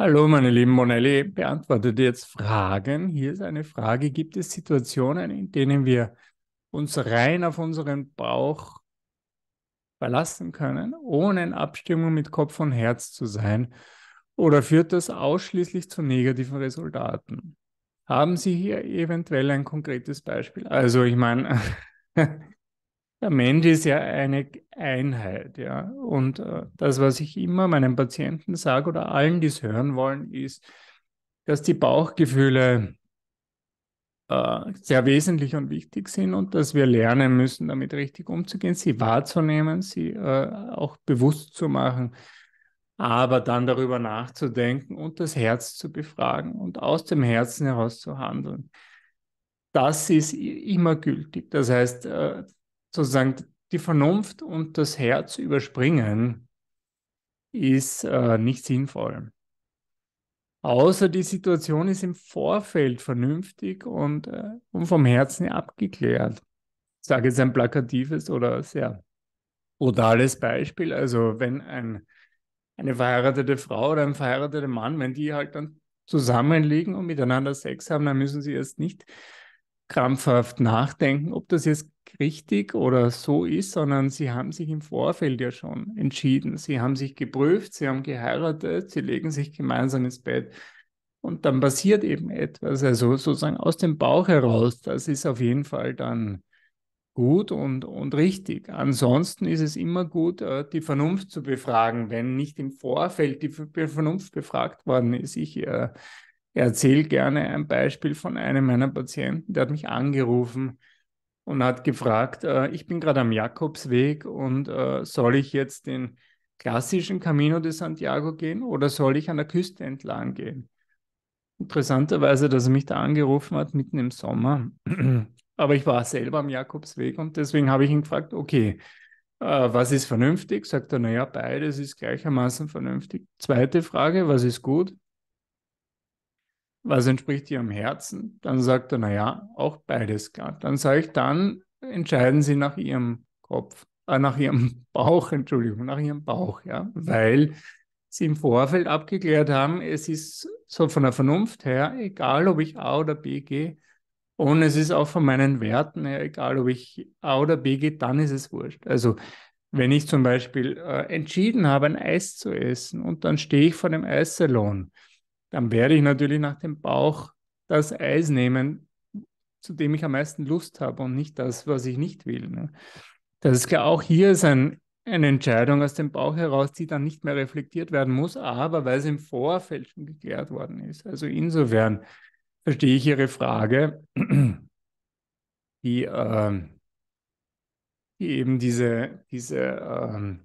Hallo, meine lieben Monelli, beantwortet jetzt Fragen. Hier ist eine Frage. Gibt es Situationen, in denen wir uns rein auf unseren Bauch verlassen können, ohne in Abstimmung mit Kopf und Herz zu sein? Oder führt das ausschließlich zu negativen Resultaten? Haben Sie hier eventuell ein konkretes Beispiel? Also, ich meine, Der Mensch ist ja eine Einheit, ja. Und äh, das, was ich immer meinen Patienten sage oder allen, die es hören wollen, ist, dass die Bauchgefühle äh, sehr wesentlich und wichtig sind und dass wir lernen müssen, damit richtig umzugehen, sie wahrzunehmen, sie äh, auch bewusst zu machen, aber dann darüber nachzudenken und das Herz zu befragen und aus dem Herzen heraus zu handeln das ist immer gültig. Das heißt, äh, sozusagen die Vernunft und das Herz überspringen, ist äh, nicht sinnvoll. Außer die Situation ist im Vorfeld vernünftig und, äh, und vom Herzen abgeklärt. Ich sage jetzt ein plakatives oder sehr brutales Beispiel. Also wenn ein, eine verheiratete Frau oder ein verheirateter Mann, wenn die halt dann zusammenliegen und miteinander Sex haben, dann müssen sie erst nicht krampfhaft nachdenken, ob das jetzt richtig oder so ist, sondern sie haben sich im Vorfeld ja schon entschieden. Sie haben sich geprüft, sie haben geheiratet, sie legen sich gemeinsam ins Bett. Und dann passiert eben etwas, also sozusagen aus dem Bauch heraus. Das ist auf jeden Fall dann gut und, und richtig. Ansonsten ist es immer gut, äh, die Vernunft zu befragen, wenn nicht im Vorfeld die Vernunft befragt worden ist. Ich äh, erzähle gerne ein Beispiel von einem meiner Patienten, der hat mich angerufen und hat gefragt, äh, ich bin gerade am Jakobsweg und äh, soll ich jetzt den klassischen Camino de Santiago gehen oder soll ich an der Küste entlang gehen? Interessanterweise, dass er mich da angerufen hat mitten im Sommer. Aber ich war selber am Jakobsweg und deswegen habe ich ihn gefragt, okay, äh, was ist vernünftig? Sagt er, naja, beides ist gleichermaßen vernünftig. Zweite Frage, was ist gut? was entspricht Ihrem Herzen? Dann sagt er, naja, auch beides klar. Dann sage ich, dann entscheiden Sie nach Ihrem Kopf, äh, nach Ihrem Bauch, Entschuldigung, nach Ihrem Bauch, ja, weil Sie im Vorfeld abgeklärt haben, es ist so von der Vernunft her, egal ob ich A oder B gehe, und es ist auch von meinen Werten her, egal ob ich A oder B gehe, dann ist es wurscht. Also wenn ich zum Beispiel äh, entschieden habe, ein Eis zu essen und dann stehe ich vor dem Eissalon, dann werde ich natürlich nach dem Bauch das Eis nehmen, zu dem ich am meisten Lust habe und nicht das, was ich nicht will. Ne? Das ist klar, auch hier ist ein, eine Entscheidung aus dem Bauch heraus, die dann nicht mehr reflektiert werden muss, aber weil es im Vorfeld schon geklärt worden ist. Also insofern verstehe ich Ihre Frage, die, äh, die eben diese, diese äh,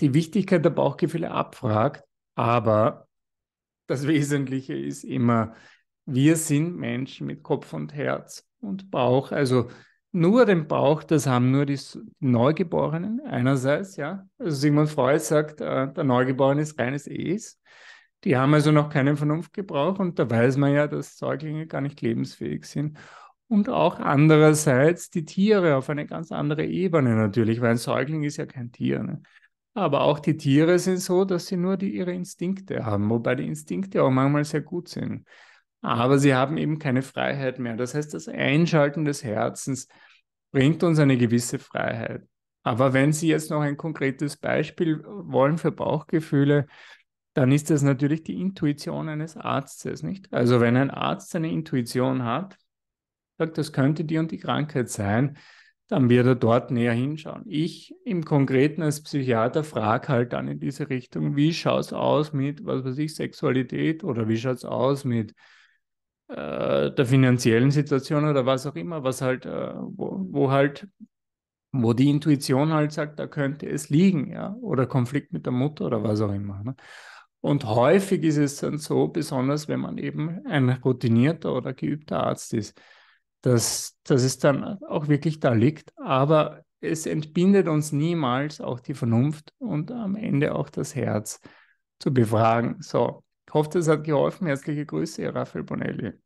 die Wichtigkeit der Bauchgefühle abfragt, aber das Wesentliche ist immer, wir sind Menschen mit Kopf und Herz und Bauch. Also nur den Bauch, das haben nur die Neugeborenen einerseits, ja. Also Simon Freud sagt, äh, der Neugeborene ist reines Es. Die haben also noch keinen Vernunftgebrauch und da weiß man ja, dass Säuglinge gar nicht lebensfähig sind. Und auch andererseits die Tiere auf eine ganz andere Ebene natürlich, weil ein Säugling ist ja kein Tier. Ne? Aber auch die Tiere sind so, dass sie nur die, ihre Instinkte haben, wobei die Instinkte auch manchmal sehr gut sind. Aber sie haben eben keine Freiheit mehr. Das heißt, das Einschalten des Herzens bringt uns eine gewisse Freiheit. Aber wenn Sie jetzt noch ein konkretes Beispiel wollen für Bauchgefühle, dann ist das natürlich die Intuition eines Arztes, nicht? Also wenn ein Arzt seine Intuition hat, sagt, das könnte die und die Krankheit sein, dann wird er dort näher hinschauen. Ich im Konkreten als Psychiater frage halt dann in diese Richtung, wie schaut es aus mit, was weiß ich, Sexualität oder wie schaut es aus mit äh, der finanziellen Situation oder was auch immer, was halt, äh, wo, wo, halt, wo die Intuition halt sagt, da könnte es liegen, ja, oder Konflikt mit der Mutter oder was auch immer. Ne? Und häufig ist es dann so, besonders wenn man eben ein routinierter oder geübter Arzt ist, dass, dass es dann auch wirklich da liegt. Aber es entbindet uns niemals auch die Vernunft und am Ende auch das Herz zu befragen. So, ich hoffe, das hat geholfen. Herzliche Grüße, Raphael Bonelli.